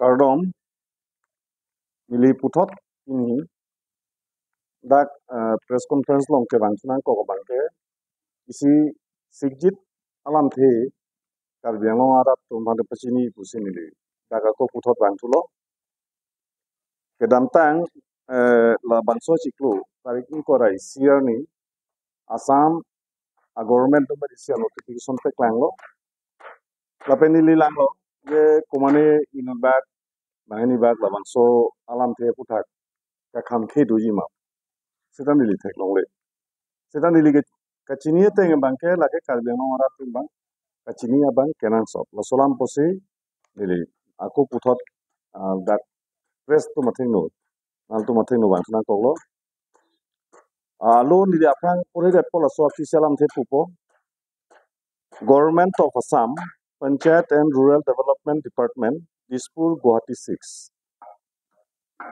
kardom mili putot ini dak uh, press conference long ke bang sunang koko bang ke isi sigjit alam te kar biang long arat tum bang de pesini pusi mili dak aku putot bang tulo ke damtang uh, eh, la bang so ciklu tarik ni kora isi ni asam a government number isi anu te pisi sonte klang lo যে kumane inulbak mangani bak labang so alam te putak ka kham khe doji ma setan dili thek longle setan dili ke kachini te ng bang ke la ke karbe no ara pin bang kachini ya bang kenan sop la posi dili aku puthot dak press tu matheng no nal tu matheng no bang na koklo alo nili apang pore dep pola so afi alam te pupo government of assam Panchayat and Rural Development Department, Dispur, Guwahati 6.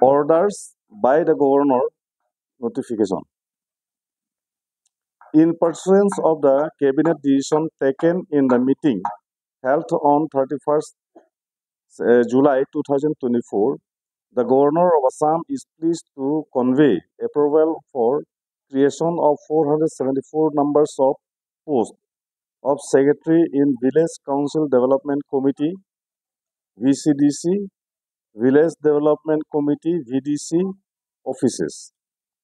Orders by the Governor notification. In pursuance of the cabinet decision taken in the meeting held on 31st uh, July 2024, the Governor of Assam is pleased to convey approval for creation of 474 numbers of posts of Secretary in Village Council Development Committee, VCDC, Village Development Committee, VDC offices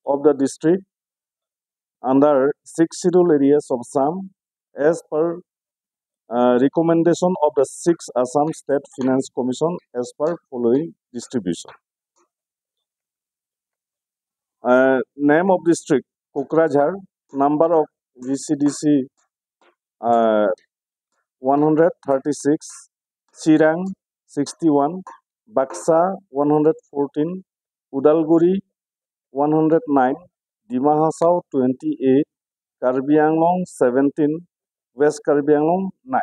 of the district under six scheduled areas of Assam as per uh, recommendation of the six Assam State Finance Commission as per following distribution. Uh, name of district Kokrajhar, number of VCDC uh, 136, Chirang 61, Baksa 114, Udalguri 109, Dimahasau 28, Long, 17, West Long, 9.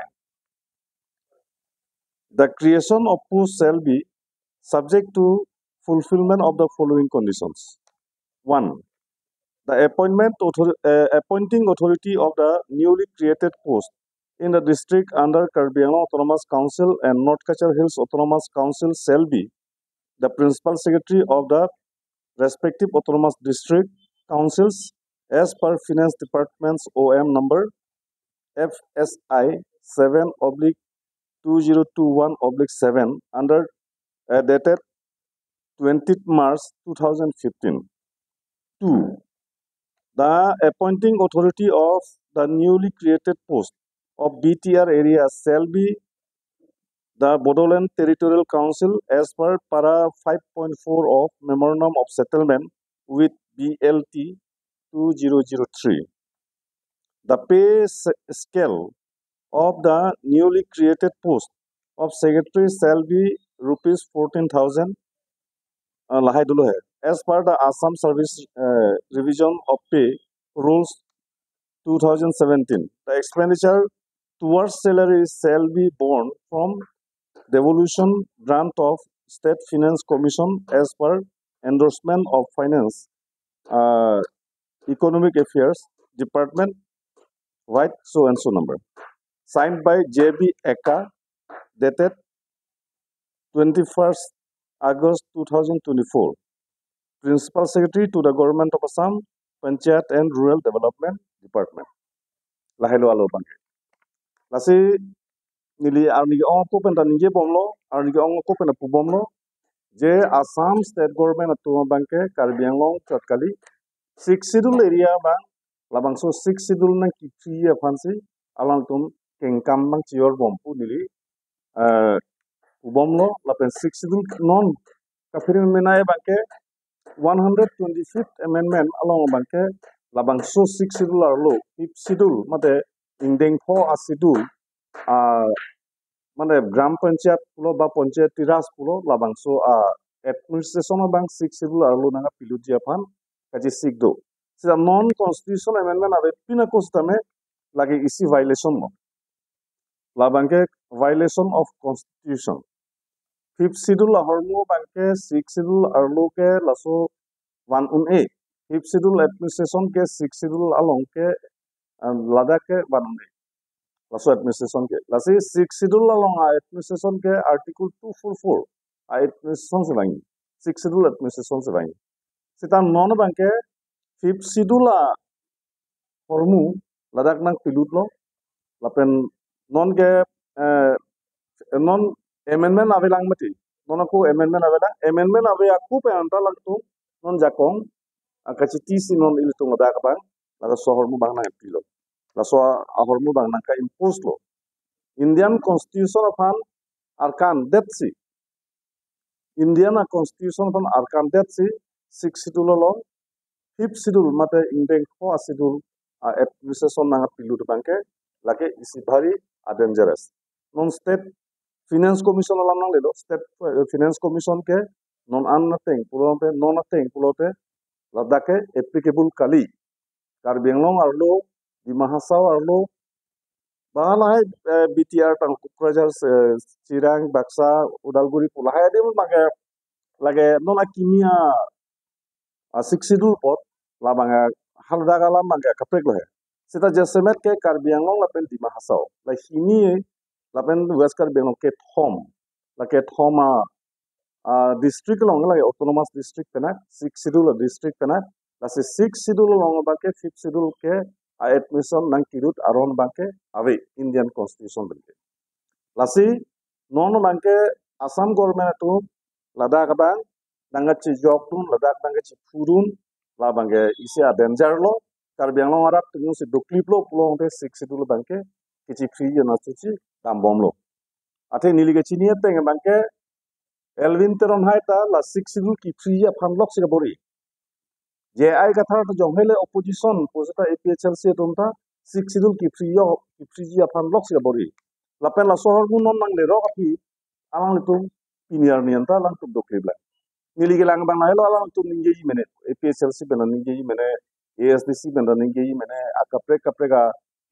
The creation of push shall be subject to fulfillment of the following conditions. 1 the appointment author, uh, appointing authority of the newly created post in the district under Caribbean Autonomous Council and North Kachar Hills Autonomous Council shall be the principal secretary of the respective autonomous district councils as per Finance Department's OM number FSI 7 oblique 2021 oblique 7 under uh, dated 20th March 2015. 2. The appointing authority of the newly created post of BTR area shall be the Bodoland Territorial Council as per para 5.4 of Memorandum of Settlement with BLT 2003. The pay scale of the newly created post of secretary shall be rupees 14,000 uh, as per the Assam Service uh, Revision of Pay Rules 2017, the expenditure towards salary shall be borne from devolution grant of State Finance Commission as per endorsement of Finance uh, Economic Affairs Department, white so and so number. Signed by J.B. Eka, dated 21st August 2024. Principal Secretary to the Government of Assam, Panchayat and Rural Development Department. Lahelo alo bang. Lasi nili arni ong po penta ninge bomlo, arni ong po penta pu bomlo, je Assam State Government atu bangke Karbiang long kali, six sidul area bang so six sidul na kichi fancy alang tum kengkam bang chior bompu nili uh, eh, ubomlo lapen six schedule non kafirin menae ya, bangke 126th Amendment along bangke labang so six schedule ar lo if schedule mate ingdeng pho a schedule a মানে গ্রাম পঞ্চায়েত পুলো বা পঞ্চায়েত রাজ পুলো লাবাংস administration বাং six schedule আলো নাঙা পিলু জিয়াফান কাজে sick দো সেটা নন কনস্টিটিউশন অ্যামেন্ডমেন্ট আবে পিনা কোস্তামে লাগে ইসি ভাইলেশন লাবাংকে violation of constitution fifth fifth schedule হৰমু सिक्स शिड्यूल চিডুল के लसो वन उन ए फिफ्थ शिड्यूल एडमिनिस्ट्रेशन के सिक्स शिड्यूल अलोंग के लदा के वन उन ए लसो एडमिनिस्ट्रेशन के लसे सिक्स शिड्यूल अलोंग एडमिनिस्ट्रेशन के आर्टिकल टू फोर फोर आ एडमिनिस्ट्रेशन से बाइंग सिक्स शिड्यूल एडमिनिस्ट्रेशन से बाइंग सिता नॉन बांके फिफ्थ शिड्यूल फॉर्मु लदाख नांग पिलुत लो लपेन नॉन के non amendment avelang mati nona ko amendment avela amendment ave aku pe anta lagtu non jakong akachi tisi non iltung ada ka bang la so hormu bang na pilo la so hormu bang na ka impose lo indian constitution of an arkan that see indian constitution of an arkan that see six schedule lo fifth schedule mate indeng ko schedule administration na pilu bangke lake isi bhari are dangerous non state finance commission নাম না লিলো state finance commission কে নন আন nothing পুলোপে নন nothing পুলোপে লাদাখে এপ্লিকেবল কালি কার বেংলং আরলো ডিমাহাসাও আরলো বাহালাই বিটিআর টাং কোকরাঝার চিরাং বাক্সা উদালগুড়ি পোলাহাই দেম মাগে লাগে ননা কিমিয়া সিক্সিডুল পথ লাবাঙা হালদা হালদাগালা মাগে কাপ্রেক লহে সেটা জেসেমেট কে কার বিয়াংলং লাপেল ডিমাহাসাও লাই হিনিয়ে lapen Western Bengal ke thom la ke thoma district long la autonomous district pena six schedule district pena la se six schedule long ba ke fifth schedule ke admission nang kirut aron ba ke ave Indian constitution bilge la si non nang ke Assam government to Ladakh bang nanga chi joktun Ladakh nanga chi purun la bange isia danger lo kar biang long arap tingu si dokli plo plo ngte six schedule bang ke kichi free yana chichi tam tambomlo athe niliga chinia tenge bangke elvin teron hai ta la six rule ki free ya phan lok sika bori je ai kathar ta jonghele opposition posita aphl se ton ta six rule ki free ya ki free ya phan lok sika bori la pen la sohor gun non nangle rok api alang tum piniar nianta lang tum dokle bla niliga lang bang helo alang tum ninge yi mene aphl se benan ninge yi mene asdc benan ninge yi mene akapre kapre ga